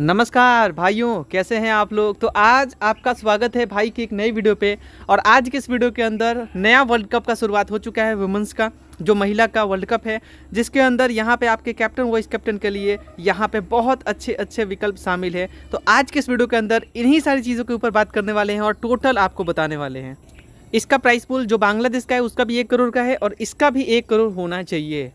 नमस्कार भाइयों कैसे हैं आप लोग तो आज आपका स्वागत है भाई की एक नई वीडियो पे और आज के इस वीडियो के अंदर नया वर्ल्ड कप का शुरुआत हो चुका है वुमेंस का जो महिला का वर्ल्ड कप है जिसके अंदर यहाँ पे आपके कैप्टन वाइस कैप्टन के लिए यहाँ पे बहुत अच्छे अच्छे विकल्प शामिल है तो आज के इस वीडियो के अंदर इन्हीं सारी चीज़ों के ऊपर बात करने वाले हैं और टोटल आपको बताने वाले हैं इसका प्राइस पुल जो बांग्लादेश का है उसका भी एक करोड़ का है और इसका भी एक करोड़ होना चाहिए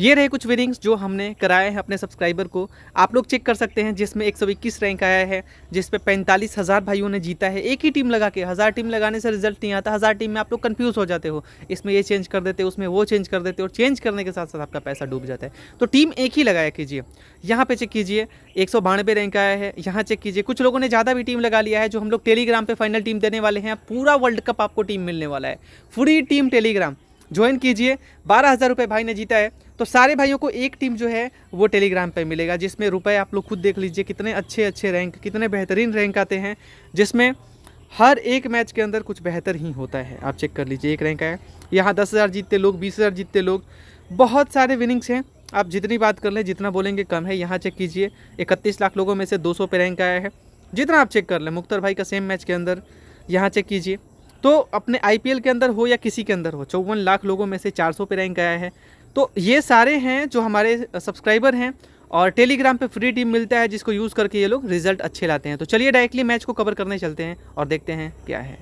ये रहे कुछ विनिंग्स जो हमने कराए हैं अपने सब्सक्राइबर को आप लोग चेक कर सकते हैं जिसमें एक सौ इक्कीस रैंक आया है जिसपे पैंतालीस हज़ार भाइयों ने जीता है एक ही टीम लगा के हज़ार टीम लगाने से रिजल्ट नहीं आता हज़ार टीम में आप लोग कन्फ्यूज़ हो जाते हो इसमें ये चेंज कर देते उसमें वो चेंज कर देते और चेंज करने के साथ साथ आपका पैसा डूब जाता है तो टीम एक ही लगाया कीजिए यहाँ पर चेक कीजिए एक रैंक आया है यहाँ चेक कीजिए कुछ लोगों ने ज़्यादा भी टीम लगा लिया है जो हम लोग टेलीग्राम पर फाइनल टीम देने वाले हैं पूरा वर्ल्ड कप आपको टीम मिलने वाला है फ्री टीम टेलीग्राम ज्वाइन कीजिए बारह हज़ार रुपये भाई ने जीता है तो सारे भाइयों को एक टीम जो है वो टेलीग्राम पे मिलेगा जिसमें रुपए आप लोग खुद देख लीजिए कितने अच्छे अच्छे रैंक कितने बेहतरीन रैंक आते हैं जिसमें हर एक मैच के अंदर कुछ बेहतर ही होता है आप चेक कर लीजिए एक रैंक आया यहाँ दस हज़ार जीतते लोग बीस हज़ार जीतते लोग बहुत सारे विनिंग्स हैं आप जितनी बात कर लें जितना बोलेंगे कम है यहाँ चेक कीजिए इकतीस लाख लोगों में से दो सौ पे रैंक आया है जितना आप चेक कर लें मुख्तर भाई का सेम मैच के अंदर यहाँ चेक कीजिए तो अपने आई के अंदर हो या किसी के अंदर हो चौवन लाख लोगों में से 400 पे रैंक आया है तो ये सारे हैं जो हमारे सब्सक्राइबर हैं और टेलीग्राम पे फ्री टीम मिलता है जिसको यूज़ करके ये लोग रिजल्ट अच्छे लाते हैं तो चलिए डायरेक्टली मैच को कवर करने चलते हैं और देखते हैं क्या है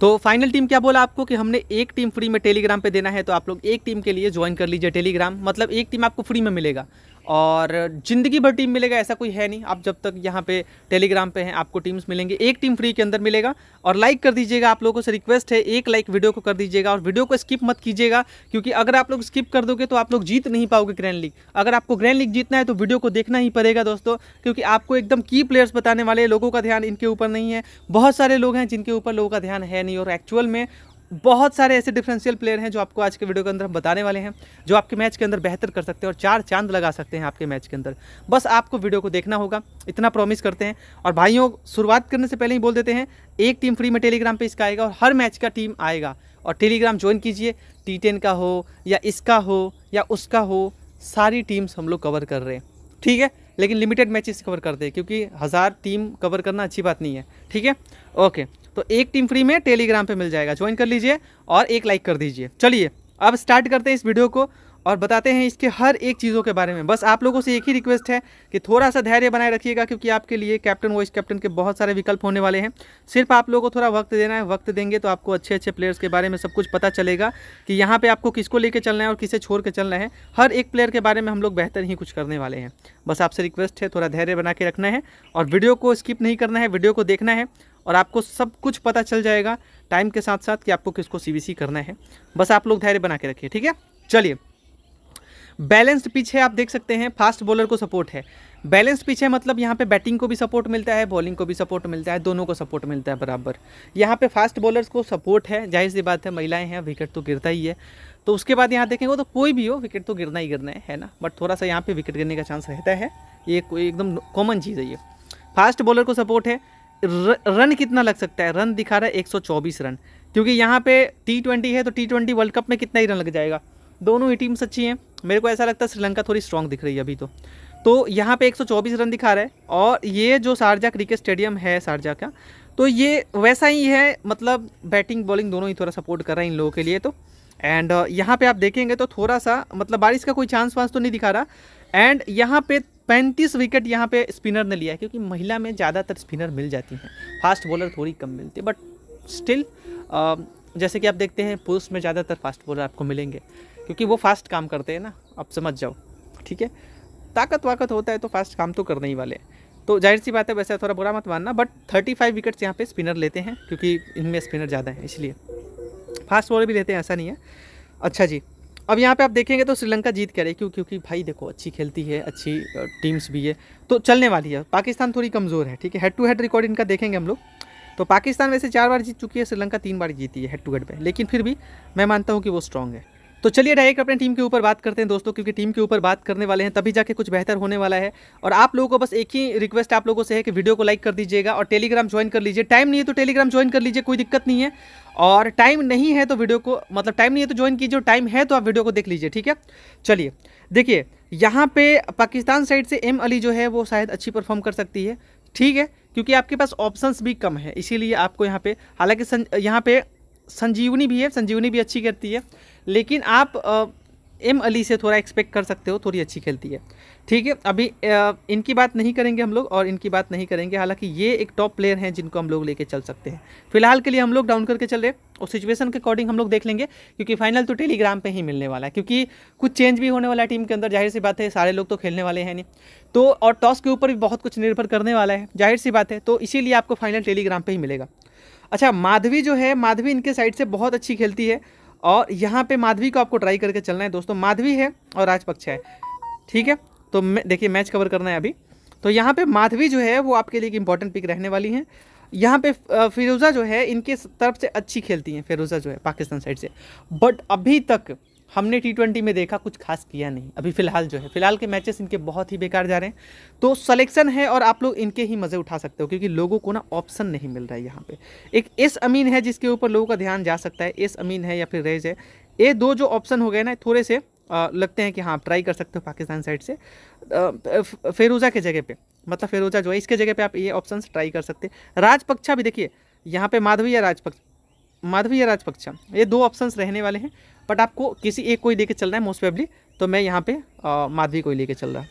तो फाइनल टीम क्या बोला आपको कि हमने एक टीम फ्री में टेलीग्राम पे देना है तो आप लोग एक टीम के लिए ज्वाइन कर लीजिए टेलीग्राम मतलब एक टीम आपको फ्री में मिलेगा और ज़िंदगी भर टीम मिलेगा ऐसा कोई है नहीं आप जब तक यहाँ पे टेलीग्राम पे हैं आपको टीम्स मिलेंगे एक टीम फ्री के अंदर मिलेगा और लाइक कर दीजिएगा आप लोगों से रिक्वेस्ट है एक लाइक वीडियो को कर दीजिएगा और वीडियो को स्किप मत कीजिएगा क्योंकि अगर आप लोग स्किप कर दोगे तो आप लोग जीत नहीं पाओगे ग्रैंड लीग अगर आपको ग्रैंड लीग जीतना है तो वीडियो को देखना ही पड़ेगा दोस्तों क्योंकि आपको एकदम की प्लेयर्स बताने वाले लोगों का ध्यान इनके ऊपर नहीं है बहुत सारे लोग हैं जिनके ऊपर लोगों का ध्यान है नहीं और एक्चुअल में बहुत सारे ऐसे डिफरेंशियल प्लेयर हैं जो आपको आज के वीडियो के अंदर हम बताने वाले हैं जो आपके मैच के अंदर बेहतर कर सकते हैं और चार चांद लगा सकते हैं आपके मैच के अंदर बस आपको वीडियो को देखना होगा इतना प्रॉमिस करते हैं और भाइयों शुरुआत करने से पहले ही बोल देते हैं एक टीम फ्री में टेलीग्राम पर इसका आएगा और हर मैच का टीम आएगा और टेलीग्राम ज्वाइन कीजिए टी टेन का हो या इसका हो या उसका हो सारी टीम्स हम लोग कवर कर रहे हैं ठीक है लेकिन लिमिटेड मैचेस कवर करते हैं क्योंकि हज़ार टीम कवर करना अच्छी बात नहीं है ठीक है ओके तो एक टीम फ्री में टेलीग्राम पे मिल जाएगा ज्वाइन कर लीजिए और एक लाइक कर दीजिए चलिए अब स्टार्ट करते हैं इस वीडियो को और बताते हैं इसके हर एक चीज़ों के बारे में बस आप लोगों से एक ही रिक्वेस्ट है कि थोड़ा सा धैर्य बनाए रखिएगा क्योंकि आपके लिए कैप्टन वॉइस कैप्टन के बहुत सारे विकल्प होने वाले हैं सिर्फ आप लोगों को थोड़ा वक्त देना है वक्त देंगे तो आपको अच्छे अच्छे प्लेयर्स के बारे में सब कुछ पता चलेगा कि यहाँ पर आपको किसको लेकर चलना है और किसे छोड़ के चलना है हर एक प्लेयर के बारे में हम लोग बेहतर ही कुछ करने वाले हैं बस आपसे रिक्वेस्ट है थोड़ा धैर्य बना के रखना है और वीडियो को स्किप नहीं करना है वीडियो को देखना है और आपको सब कुछ पता चल जाएगा टाइम के साथ साथ कि आपको किसको सी करना है बस आप लोग धैर्य बना के रखिए ठीक है चलिए बैलेंस्ड पिच है आप देख सकते हैं फास्ट बॉलर को सपोर्ट है बैलेंस्ड पिच है मतलब यहाँ पे बैटिंग को भी सपोर्ट मिलता है बॉलिंग को भी सपोर्ट मिलता है दोनों को सपोर्ट मिलता है बराबर यहाँ पे फास्ट बॉलर्स को सपोर्ट है जाहिर सी बात है महिलाएं हैं विकेट तो गिरता ही है तो उसके बाद यहाँ देखेंगे तो कोई भी हो विकेट तो गिरना ही गिरना है है ना बट थोड़ा सा यहाँ पर विकेट गिरने का चांस रहता है ये एकदम कॉमन चीज़ है ये फास्ट बॉलर को सपोर्ट है र, रन कितना लग सकता है रन दिखा रहा है 124 रन क्योंकि यहाँ पे टी ट्वेंटी है तो टी ट्वेंटी वर्ल्ड कप में कितना ही रन लग जाएगा दोनों ही टीम्स अच्छी हैं मेरे को ऐसा लगता है श्रीलंका थोड़ी स्ट्रांग दिख रही है अभी तो तो यहाँ पे 124 रन दिखा रहा है और ये जो शारजा क्रिकेट स्टेडियम है शारजा का तो ये वैसा ही है मतलब बैटिंग बॉलिंग दोनों ही थोड़ा सपोर्ट कर रहा है इन लोगों के लिए तो एंड यहाँ पे आप देखेंगे तो थोड़ा सा मतलब बारिश का कोई चांस वांस तो नहीं दिखा रहा एंड यहाँ पे पैंतीस विकेट यहाँ पे स्पिनर ने लिया है क्योंकि महिला में ज़्यादातर स्पिनर मिल जाती हैं फास्ट बॉलर थोड़ी कम मिलती है बट स्टिल जैसे कि आप देखते हैं पुरुष में ज़्यादातर फास्ट बॉलर आपको मिलेंगे क्योंकि वो फास्ट काम करते हैं ना आप समझ जाओ ठीक है ताकत वाकत होता है तो फास्ट काम तो करने ही वाले तो जाहिर सी बात है वैसे थोड़ा बुरा मत मानना बट थर्टी फाइव विकेट्स यहाँ पे स्पिनर लेते हैं क्योंकि इनमें स्पिनर ज़्यादा हैं इसलिए फास्ट बॉलर भी लेते हैं ऐसा नहीं है अच्छा जी अब यहाँ पे आप देखेंगे तो श्रीलंका जीत करे क्यों क्योंकि भाई देखो अच्छी खेलती है अच्छी टीम्स भी है तो चलने वाली है पाकिस्तान थोड़ी कमज़ोर है ठीक है हेड टू हेड रिकॉर्ड इनका देखेंगे हम लोग तो पाकिस्तान वैसे चार बार जीत चुकी है श्रीलंका तीन बार जीती है हेड टू हेड पर लेकिन फिर भी मैं मानता हूँ कि वो स्ट्रांग है तो चलिए डायरेक्ट अपने टीम के ऊपर बात करते हैं दोस्तों क्योंकि टीम के ऊपर बात करने वाले हैं तभी जाके कुछ बेहतर होने वाला है और आप लोगों को बस एक ही रिक्वेस्ट आप लोगों से है कि वीडियो को लाइक कर दीजिएगा और टेलीग्राम ज्वाइन कर लीजिए टाइम नहीं है तो टेलीग्राम ज्वाइन कर लीजिए कोई दिक्कत नहीं है और टाइम नहीं है तो वीडियो को मतलब टाइम नहीं है तो ज्वाइन कीजिए टाइम है तो आप वीडियो को देख लीजिए ठीक है चलिए देखिए यहाँ पे पाकिस्तान साइड से एम अली जो है वो शायद अच्छी परफॉर्म कर सकती है ठीक है क्योंकि आपके पास ऑप्शंस भी कम है इसीलिए आपको यहाँ पे हालांकि यहाँ पे संजीवनी भी है संजीवनी भी अच्छी करती है लेकिन आप एम अली से थोड़ा एक्सपेक्ट कर सकते हो थोड़ी अच्छी खेलती है ठीक है अभी इनकी बात नहीं करेंगे हम लोग और इनकी बात नहीं करेंगे हालांकि ये एक टॉप प्लेयर हैं जिनको हम लोग लेके चल सकते हैं फिलहाल के लिए हम लोग डाउन करके चल रहे और सिचुएशन के अकॉर्डिंग हम लोग देख लेंगे क्योंकि फाइनल तो टेलीग्राम पे ही मिलने वाला है क्योंकि कुछ चेंज भी होने वाला है टीम के अंदर जाहिर सी बात है सारे लोग तो खेलने वाले हैं नहीं तो और टॉस के ऊपर भी बहुत कुछ निर्भर करने वाला है जाहिर सी बात है तो इसीलिए आपको फाइनल टेलीग्राम पर ही मिलेगा अच्छा माधवी जो है माधवी इनके साइड से बहुत अच्छी खेलती है और यहाँ पे माधवी को आपको ट्राई करके चलना है दोस्तों माधवी है और राजपक्ष है ठीक है तो देखिए मैच कवर करना है अभी तो यहाँ पे माधवी जो है वो आपके लिए एक इंपॉर्टेंट पिक रहने वाली हैं यहाँ पे फिरोज़ा जो है इनके तरफ से अच्छी खेलती हैं फिरोज़ा जो है पाकिस्तान साइड से बट अभी तक हमने टी ट्वेंटी में देखा कुछ खास किया नहीं अभी फ़िलहाल जो है फिलहाल के मैचेस इनके बहुत ही बेकार जा रहे हैं तो सलेक्शन है और आप लोग इनके ही मज़े उठा सकते हो क्योंकि लोगों को ना ऑप्शन नहीं मिल रहा है यहाँ पे एक एस अमीन है जिसके ऊपर लोगों का ध्यान जा सकता है एस अमीन है या फिर रेज है ये दो जो ऑप्शन हो गए ना थोड़े से आ, लगते हैं कि हाँ आप ट्राई कर सकते हो पाकिस्तान साइड से फेरोज़ा के जगह पर मतलब फेरोज़ा जो है इसके जगह पर आप ये ऑप्शन ट्राई कर सकते राजपक्षा भी देखिए यहाँ पे माधवी या राजपक्ष माधवी या राजपक्षा ये दो ऑप्शंस रहने वाले हैं बट आपको किसी एक को ही लेके चलना है मोस्ट प्रेबली तो मैं यहाँ पे माधवी को ही लेके चल रहा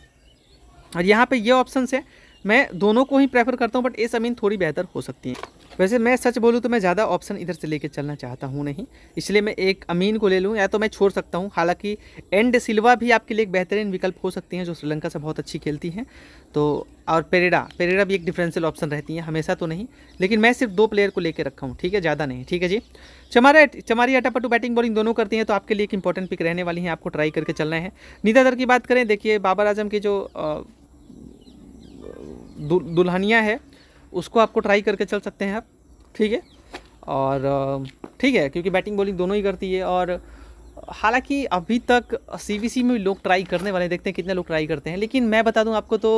और यहाँ पे ये यह ऑप्शंस है मैं दोनों को ही प्रेफर करता हूँ बट ये ज़मीन थोड़ी बेहतर हो सकती है वैसे मैं सच बोलूँ तो मैं ज़्यादा ऑप्शन इधर से लेके चलना चाहता हूँ नहीं इसलिए मैं एक अमीन को ले लूँ या तो मैं छोड़ सकता हूँ हालांकि एंड सिल्वा भी आपके लिए एक बेहतरीन विकल्प हो सकती हैं जो श्रीलंका से बहुत अच्छी खेलती हैं तो और पेरेडा पेरेडा भी एक डिफरेंशियल ऑप्शन रहती है हमेशा तो नहीं लेकिन मैं सिर्फ दो प्लेयर को लेकर रखा हूँ ठीक है ज़्यादा नहीं ठीक है जी चमारा चमारी अटापटू बैटिंग बॉलिंग दोनों करती हैं तो आपके लिए एक इंपॉर्टेंट पिक रहने वाली हैं आपको ट्राई करके चलना है नीता दर की बात करें देखिए बाबर आजम की जो दुल्हनिया है उसको आपको ट्राई करके चल सकते हैं आप ठीक है और ठीक है क्योंकि बैटिंग बॉलिंग दोनों ही करती है और हालांकि अभी तक सी में भी लोग ट्राई करने वाले देखते हैं कितने लोग ट्राई करते हैं लेकिन मैं बता दूँ आपको तो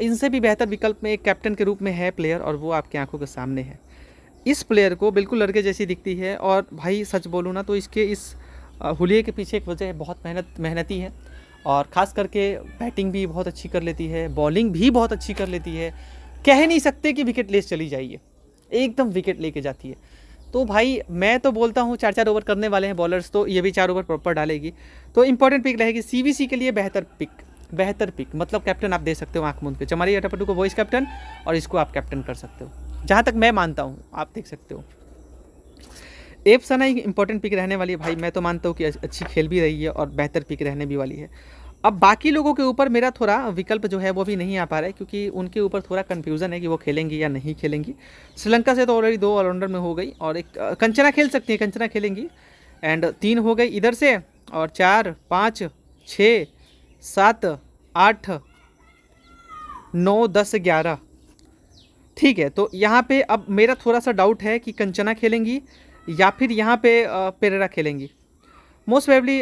इनसे भी बेहतर विकल्प में एक कैप्टन के रूप में है प्लेयर और वो आपकी आंखों के सामने है इस प्लेयर को बिल्कुल लड़के जैसी दिखती है और भाई सच बोलूँ ना तो इसके इस हुलिये के पीछे एक वजह है बहुत मेहनत मेहनती है और ख़ास करके बैटिंग भी बहुत अच्छी कर लेती है बॉलिंग भी बहुत अच्छी कर लेती है कह नहीं सकते कि विकेट लेस चली जाइए एकदम विकेट लेके जाती है तो भाई मैं तो बोलता हूँ चार चार ओवर करने वाले हैं बॉलर्स तो ये भी चार ओवर प्रॉपर डालेगी तो इंपॉर्टेंट पिक रहेगी सी के लिए बेहतर पिक बेहतर पिक मतलब कैप्टन आप दे सकते हो आँख मुंद के चमारी अटापटू को वॉइस कैप्टन और इसको आप कैप्टन कर सकते हो जहाँ तक मैं मानता हूँ आप देख सकते हो एफ सना एक इंपॉर्टेंट पिक रहने वाली है भाई मैं तो मानता हूँ कि अच्छी खेल भी रही है और बेहतर पिक रहने भी वाली है अब बाकी लोगों के ऊपर मेरा थोड़ा विकल्प जो है वो भी नहीं आ पा रहा है क्योंकि उनके ऊपर थोड़ा कन्फ्यूज़न है कि वो खेलेंगी या नहीं खेलेंगी श्रीलंका से तो ऑलरेडी दो ऑलराउंडर में हो गई और एक कंचना खेल सकती है कंचना खेलेंगी एंड तीन हो गई इधर से और चार पाँच छ सात आठ नौ दस ग्यारह ठीक है तो यहाँ पे अब मेरा थोड़ा सा डाउट है कि कंचना खेलेंगी या फिर यहाँ पे पेरेरा खेलेंगी मोस्ट वेबली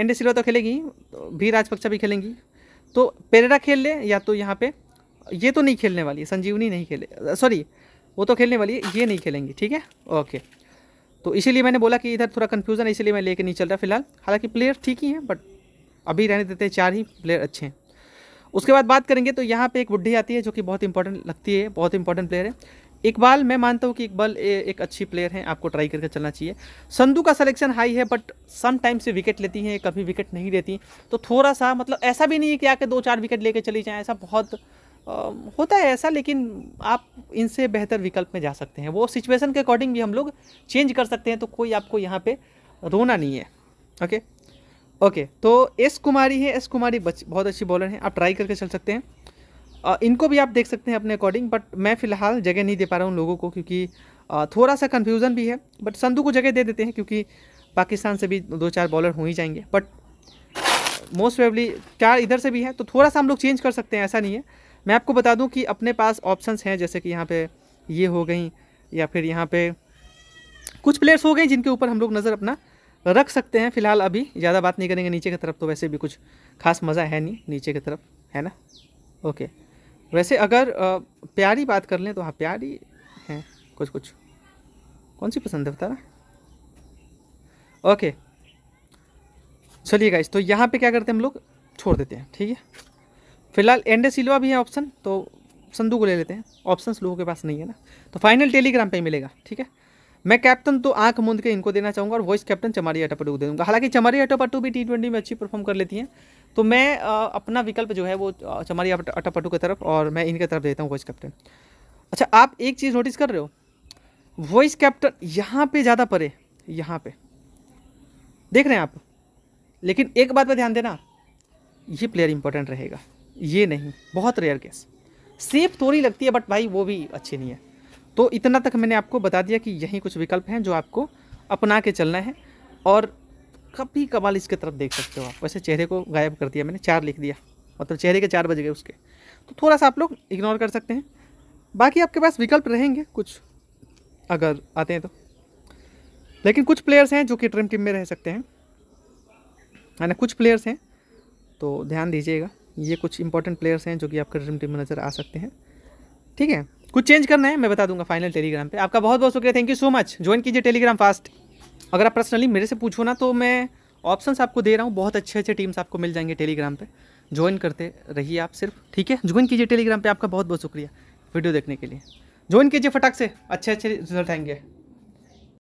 एन सिल्वा तो खेलेगी भी राजपक्षा भी खेलेंगी तो पेरेरा खेल ले या तो यहाँ पे ये तो नहीं खेलने वाली संजीवनी नहीं खेले सॉरी uh, वो तो खेलने वाली है ये नहीं खेलेंगी ठीक है ओके तो इसीलिए मैंने बोला कि इधर थोड़ा कन्फ्यूज़न है इसीलिए मैं लेके नहीं चल रहा फिलहाल हालांकि प्लेयर ठीक ही हैं बट अभी रहने देते हैं चार ही प्लेयर अच्छे हैं उसके बाद बात करेंगे तो यहाँ पे एक बुढ़ी आती है जो कि बहुत इंपॉर्टेंट लगती है बहुत इंपॉर्टेंट प्लेयर है इकबाल मैं मानता हूँ कि इकबाल एक अच्छी प्लेयर हैं आपको ट्राई करके चलना चाहिए संधू का सिलेक्शन हाई है बट सम से विकेट लेती हैं कभी विकेट नहीं लेती तो थोड़ा सा मतलब ऐसा भी नहीं है कि आके दो चार विकेट लेके चली जाएँ ऐसा बहुत आ, होता है ऐसा लेकिन आप इनसे बेहतर विकल्प में जा सकते हैं वो सिचुएसन के अकॉर्डिंग भी हम लोग चेंज कर सकते हैं तो कोई आपको यहाँ पर रोना नहीं है ओके ओके तो एस कुमारी है एस कुमारी बहुत अच्छी बॉलर हैं आप ट्राई करके चल सकते हैं इनको भी आप देख सकते हैं अपने अकॉर्डिंग बट मैं फ़िलहाल जगह नहीं दे पा रहा हूँ लोगों को क्योंकि थोड़ा सा कन्फ्यूज़न भी है बट संधू को जगह दे देते हैं क्योंकि पाकिस्तान से भी दो चार बॉलर हो ही जाएंगे बट मोस्ट वेबली चार इधर से भी है तो थोड़ा सा हम लोग चेंज कर सकते हैं ऐसा नहीं है मैं आपको बता दूं कि अपने पास ऑप्शंस हैं जैसे कि यहाँ पे ये हो गई या फिर यहाँ पे कुछ प्लेयर्स हो गए जिनके ऊपर हम लोग नज़र अपना रख सकते हैं फिलहाल अभी ज़्यादा बात नहीं करेंगे नीचे की तरफ तो वैसे भी कुछ खास मज़ा है नहीं नीचे की तरफ है ना ओके वैसे अगर प्यारी बात कर लें तो हाँ प्यारी हैं कुछ कुछ कौन सी पसंद है बता रहा ओके चलिए गाइस तो यहाँ पे क्या करते हैं हम लोग छोड़ देते हैं ठीक है फिलहाल एंडे सिलवा भी है ऑप्शन तो संधु को ले लेते हैं ऑप्शन लोगों के पास नहीं है ना तो फाइनल टेलीग्राम पे ही मिलेगा ठीक है मैं कैप्टन तो आंख मूंद के इनको देना चाहूँगा और वॉइस कैप्टन चमारी अटापटू को दे दूँगा हालांकि चमारी अटापटू भी टी ट्वेंटी में अच्छी परफॉर्म कर लेती हैं तो मैं अपना विकल्प जो है वो चमारी अटापटू की तरफ और मैं इनकी तरफ देता हूँ वॉइस कैप्टन अच्छा आप एक चीज़ नोटिस कर रहे हो वॉइस कैप्टन यहाँ पे ज़्यादा परे यहाँ पे देख रहे हैं आप लेकिन एक बात पर ध्यान देना ये प्लेयर इंपॉर्टेंट रहेगा ये नहीं बहुत रेयर केस सेफ थोड़ी लगती है बट भाई वो भी अच्छी नहीं है तो इतना तक मैंने आपको बता दिया कि यही कुछ विकल्प हैं जो आपको अपना के चलना है और कभी कमाल इसके तरफ देख सकते हो आप वैसे चेहरे को गायब कर दिया मैंने चार लिख दिया मतलब चेहरे के चार बज गए उसके तो थोड़ा सा आप लोग इग्नोर कर सकते हैं बाकी आपके पास विकल्प रहेंगे कुछ अगर आते हैं तो लेकिन कुछ प्लेयर्स हैं जो कि ड्रीम टीम में रह सकते हैं है ना कुछ प्लेयर्स हैं तो ध्यान दीजिएगा ये कुछ इंपॉर्टेंट प्लेयर्स हैं जो कि आपके ड्रीम टीम में नज़र आ सकते हैं ठीक है कुछ चेंज करना है मैं बता दूंगा फाइनल टेलीग्राम पे आपका बहुत बहुत शुक्रिया thank you so much join कीजिए टेलीग्राम फास्ट अगर आप पर्सनली मेरे से पूछो ना तो मैं ऑप्शंस आपको दे रहा हूँ बहुत अच्छे अच्छे टीम्स आपको मिल जाएंगे टेलीग्राम पे ज्वाइन करते रहिए आप सिर्फ ठीक है ज्वाइन कीजिए टेलीग्राम पे आपका बहुत बहुत शुक्रिया वीडियो देखने के लिए ज्वाइन कीजिए फटाक से अच्छे अच्छे रिजल्ट आएंगे